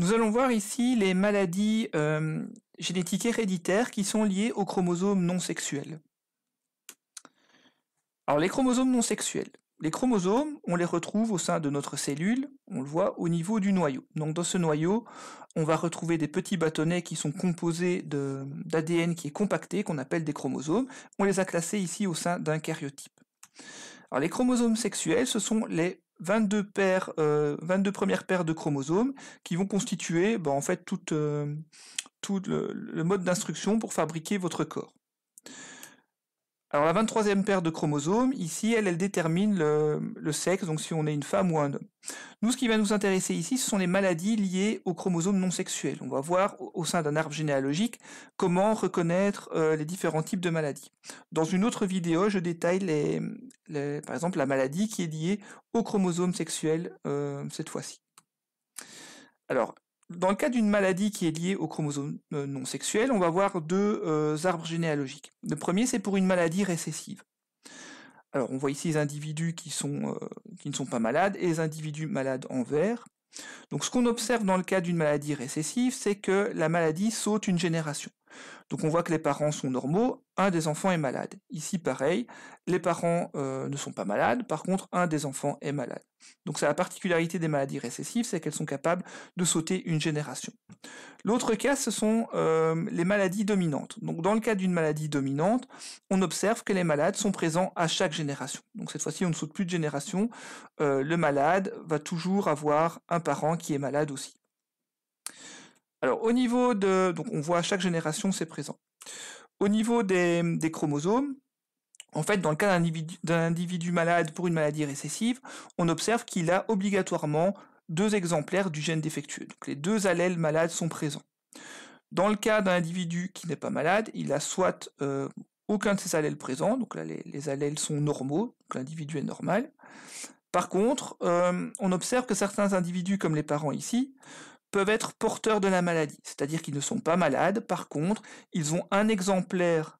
Nous allons voir ici les maladies euh, génétiques héréditaires qui sont liées aux chromosomes non sexuels. Alors les chromosomes non sexuels. Les chromosomes, on les retrouve au sein de notre cellule, on le voit au niveau du noyau. Donc dans ce noyau, on va retrouver des petits bâtonnets qui sont composés d'ADN qui est compacté, qu'on appelle des chromosomes. On les a classés ici au sein d'un karyotype. Alors les chromosomes sexuels, ce sont les 22 paires, euh, premières paires de chromosomes qui vont constituer bah, en fait euh, tout, tout le mode d'instruction pour fabriquer votre corps. Alors la 23e paire de chromosomes, ici, elle, elle détermine le, sexe, donc si on est une femme ou un homme. Nous, ce qui va nous intéresser ici, ce sont les maladies liées aux chromosomes non sexuels. On va voir au, sein d'un arbre généalogique comment reconnaître euh, les différents types de maladies. Dans une autre vidéo, je détaille par exemple la maladie qui est liée aux chromosomes sexuels euh, cette fois-ci. Alors, dans le cas d'une maladie qui est liée au chromosome euh, non sexuel, on va voir deux euh, arbres généalogiques. Le premier, c'est pour une maladie récessive. Alors, on voit ici les individus qui, sont, euh, qui ne sont pas malades et les individus malades en vert. Donc, ce qu'on observe dans le cas d'une maladie récessive, c'est que la maladie saute une génération. Donc on voit que les parents sont normaux, un des enfants est malade. Ici pareil, les parents euh, ne sont pas malades, par contre un des enfants est malade. Donc c'est la particularité des maladies récessives, c'est qu'elles sont capables de sauter une génération. L'autre cas, ce sont euh, les maladies dominantes. Donc dans le cas d'une maladie dominante, on observe que les malades sont présents à chaque génération. Donc cette fois-ci, on ne saute plus de génération. Euh, le malade va toujours avoir un parent qui est malade aussi. Alors au niveau de, donc on voit à chaque génération c'est présent. Au niveau des, chromosomes, en fait, dans le cas d'un individu, malade pour une maladie récessive, on observe qu'il a obligatoirement deux exemplaires du gène défectueux. Donc les deux allèles malades sont présents. Dans le cas d'un individu qui n'est pas malade, il a soit euh, aucun de ces allèles présents, donc là les, allèles sont normaux, donc l'individu est normal. Par contre, euh, on observe que certains individus, comme les parents ici, peuvent être porteurs de la maladie, c'est-à-dire qu'ils ne sont pas malades, par contre, ils ont un exemplaire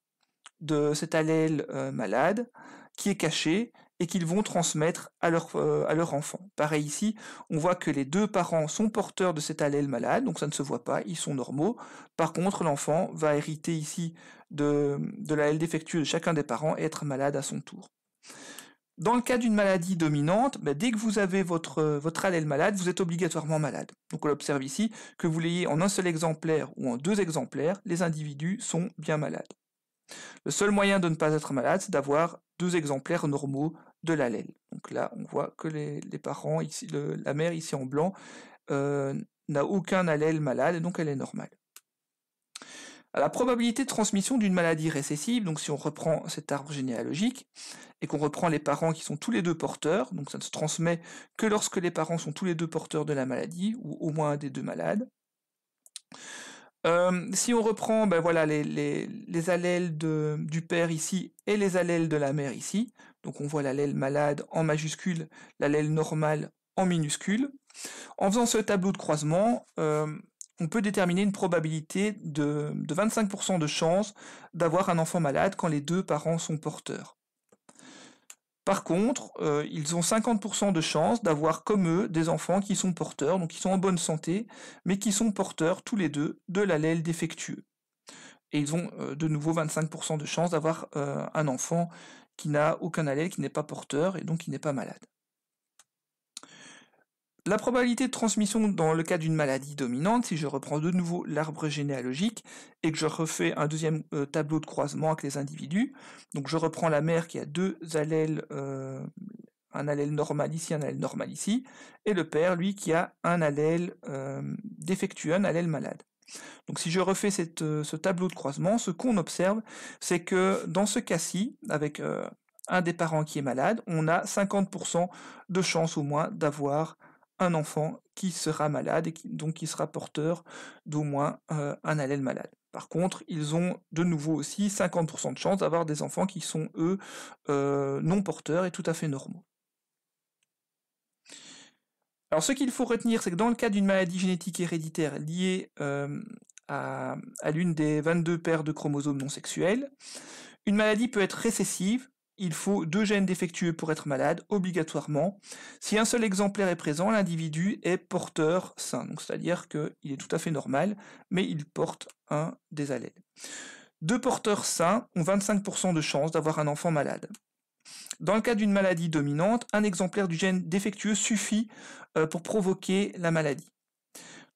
de cet allèle euh, malade qui est caché et qu'ils vont transmettre à leur, euh, à enfant. Pareil ici, on voit que les deux parents sont porteurs de cet allèle malade, donc ça ne se voit pas, ils sont normaux. Par contre, l'enfant va hériter ici de, de l'allèle défectueux de chacun des parents et être malade à son tour. Dans le cas d'une maladie dominante, ben, dès que vous avez votre, euh, votre allèle malade, vous êtes obligatoirement malade. Donc on observe ici, que vous l'ayez en un seul exemplaire ou en deux exemplaires, les individus sont bien malades. Le seul moyen de ne pas être malade, c'est d'avoir deux exemplaires normaux de l'allèle. Donc là, on voit que les, parents, ici, la mère ici en blanc, euh, n'a aucun allèle malade, donc elle est normale la probabilité de transmission d'une maladie récessive, donc si on reprend cet arbre généalogique, et qu'on reprend les parents qui sont tous les deux porteurs, donc ça ne se transmet que lorsque les parents sont tous les deux porteurs de la maladie, ou au moins des deux malades. Euh, si on reprend ben voilà, les, les, allèles de, du père ici et les allèles de la mère ici, donc on voit l'allèle malade en majuscule, l'allèle normale en minuscule, en faisant ce tableau de croisement, euh, on peut déterminer une probabilité de, 25% de chance d'avoir un enfant malade quand les deux parents sont porteurs. Par contre, euh, ils ont 50% de chance d'avoir comme eux des enfants qui sont porteurs, donc qui sont en bonne santé, mais qui sont porteurs tous les deux de l'allèle défectueux. Et ils ont euh, de nouveau 25% de chance d'avoir euh, un enfant qui n'a aucun allèle, qui n'est pas porteur et donc qui n'est pas malade. La probabilité de transmission dans le cas d'une maladie dominante, si je reprends de nouveau l'arbre généalogique et que je refais un deuxième euh, tableau de croisement avec les individus, donc je reprends la mère qui a deux allèles, euh, un allèle normal ici, un allèle normal ici, et le père, lui, qui a un allèle euh, défectueux, un allèle malade. Donc si je refais ce tableau de croisement, ce qu'on observe, c'est que dans ce cas-ci, avec un des parents qui est malade, on a 50% de chance au moins d'avoir un enfant qui sera malade et donc qui sera porteur d'au moins euh, un allèle malade. Par contre, ils ont de nouveau aussi 50% de chance d'avoir des enfants qui sont, eux, euh, non porteurs et tout à fait normaux. Alors ce qu'il faut retenir, c'est que dans le cas d'une maladie génétique héréditaire liée euh, à, à l'une des 22 paires de chromosomes non sexuels, une maladie peut être récessive il faut deux gènes défectueux pour être malade, obligatoirement. Si un seul exemplaire est présent, l'individu est porteur sain. Donc, c'est-à-dire qu'il est tout à fait normal, mais il porte un des allèles. Deux porteurs sains ont 25% de chance d'avoir un enfant malade. Dans le cas d'une maladie dominante, un exemplaire du gène défectueux suffit euh, pour provoquer la maladie.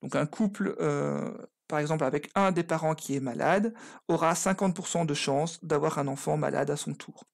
Donc un couple, euh, par exemple, avec un des parents qui est malade, aura 50% de chance d'avoir un enfant malade à son tour.